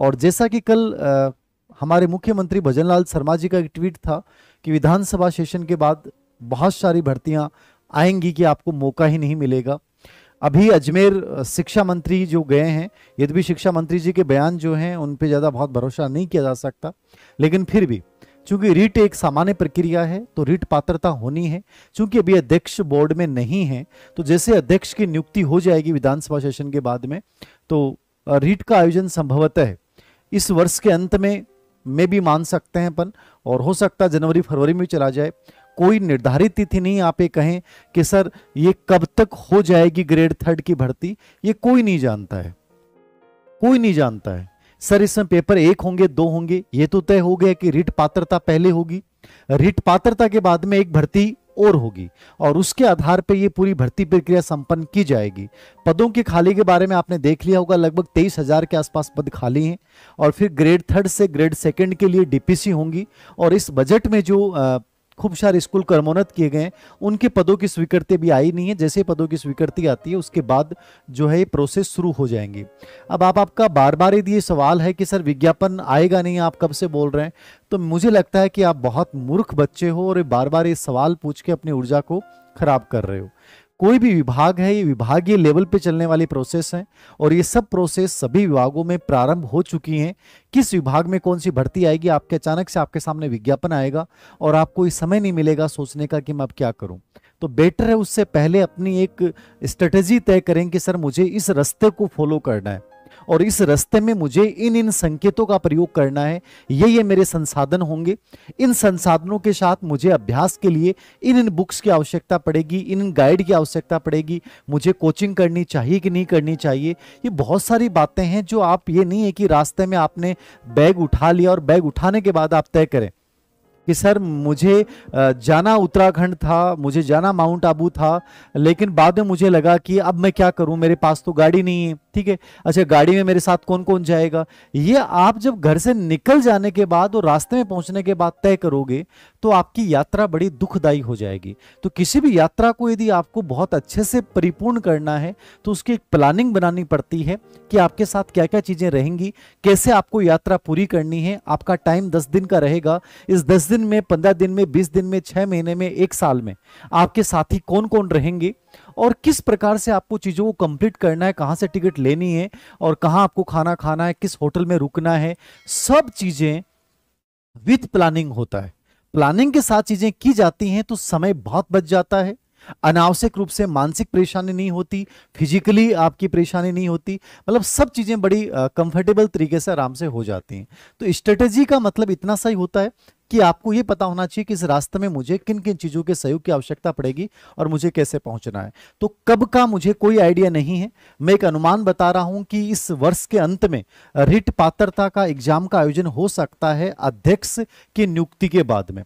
और जैसा कि कल आ, हमारे मुख्यमंत्री भजन लाल शर्मा जी का एक ट्वीट था कि विधानसभा सेशन के बाद बहुत सारी भर्तियां आएंगी कि आपको मौका ही नहीं मिलेगा अभी अजमेर शिक्षा मंत्री जो गए हैं यद्यपि शिक्षा मंत्री जी के बयान जो हैं उन पर ज़्यादा बहुत भरोसा नहीं किया जा सकता लेकिन फिर भी चूंकि रीट एक सामान्य प्रक्रिया है तो रीट पात्रता होनी है चूंकि अभी अध्यक्ष बोर्ड में नहीं है तो जैसे अध्यक्ष की नियुक्ति हो जाएगी विधानसभा सेशन के बाद में तो रीट का आयोजन संभवतः है इस वर्ष के अंत में में भी मान सकते हैं अपन और हो सकता है जनवरी फरवरी में चला जाए कोई निर्धारित तिथि नहीं आप ये कहें कि सर ये कब तक हो जाएगी ग्रेड थर्ड की भर्ती ये कोई नहीं जानता है कोई नहीं जानता है सर इसमें पेपर एक होंगे दो होंगे ये तो तय हो गया कि रिट पात्रता पहले होगी रिट पात्रता के बाद में एक भर्ती और होगी और उसके आधार पर यह पूरी भर्ती प्रक्रिया संपन्न की जाएगी पदों की खाली के बारे में आपने देख लिया होगा लगभग तेईस हजार के आसपास पद खाली हैं और फिर ग्रेड थर्ड से ग्रेड सेकंड के लिए डीपीसी होंगी और इस बजट में जो खूब सारे स्कूल कर्मोन्नत किए गए उनके पदों की स्वीकृति भी आई नहीं है जैसे पदों की स्वीकृति आती है उसके बाद जो है प्रोसेस शुरू हो जाएंगे अब आप आपका बार बार यदि ये सवाल है कि सर विज्ञापन आएगा नहीं आप कब से बोल रहे हैं तो मुझे लगता है कि आप बहुत मूर्ख बच्चे हो और बार बार ये सवाल पूछ के अपनी ऊर्जा को खराब कर रहे हो कोई भी विभाग है ये विभागीय लेवल पे चलने वाली प्रोसेस है और ये सब प्रोसेस सभी विभागों में प्रारंभ हो चुकी हैं किस विभाग में कौन सी भर्ती आएगी आपके अचानक से आपके सामने विज्ञापन आएगा और आपको ये समय नहीं मिलेगा सोचने का कि मैं अब क्या करूं तो बेटर है उससे पहले अपनी एक स्ट्रेटजी तय करें कि सर मुझे इस रस्ते को फॉलो करना है और इस रास्ते में मुझे इन इन संकेतों का प्रयोग करना है ये ये मेरे संसाधन होंगे इन संसाधनों के साथ मुझे अभ्यास के लिए इन इन बुक्स की आवश्यकता पड़ेगी इन इन गाइड की आवश्यकता पड़ेगी मुझे कोचिंग करनी चाहिए कि नहीं करनी चाहिए ये बहुत सारी बातें हैं जो आप ये नहीं है कि रास्ते में आपने बैग उठा लिया और बैग उठाने के बाद आप तय करें कि सर मुझे जाना उत्तराखंड था मुझे जाना माउंट आबू था लेकिन बाद में मुझे लगा कि अब मैं क्या करूं मेरे पास तो गाड़ी नहीं है ठीक है अच्छा गाड़ी में मेरे साथ कौन कौन जाएगा ये आप जब घर से निकल जाने के बाद और रास्ते में पहुंचने के बाद तय करोगे तो आपकी यात्रा बड़ी दुखदायी हो जाएगी तो किसी भी यात्रा को यदि आपको बहुत अच्छे से परिपूर्ण करना है तो उसकी एक प्लानिंग बनानी पड़ती है कि आपके साथ क्या क्या चीज़ें रहेंगी कैसे आपको यात्रा पूरी करनी है आपका टाइम दस दिन का रहेगा इस दस दिन दिन में पंद्रह दिन में बीस दिन में छह महीने में एक साल में आपके साथी कौन कौन रहेंगे और किस प्रकार से आपको चीज़ों को कंप्लीट करना है कहां से टिकट लेनी है और कहां आपको खाना खाना है किस होटल में रुकना है सब चीज़ें विथ प्लानिंग होता है प्लानिंग के साथ चीज़ें की जाती हैं तो समय बहुत बच जाता है अनावश्यक रूप से मानसिक परेशानी नहीं होती फिजिकली आपकी परेशानी नहीं होती मतलब सब चीज़ें बड़ी कंफर्टेबल तरीके से आराम से हो जाती हैं तो स्ट्रेटेजी का मतलब इतना सा ही होता है कि आपको ये पता होना चाहिए कि इस रास्ते में मुझे किन किन चीज़ों के सहयोग की आवश्यकता पड़ेगी और मुझे कैसे पहुंचना है तो कब का मुझे कोई आइडिया नहीं है मैं एक अनुमान बता रहा हूं कि इस वर्ष के अंत में रिट पात्रता का एग्जाम का आयोजन हो सकता है अध्यक्ष की नियुक्ति के बाद में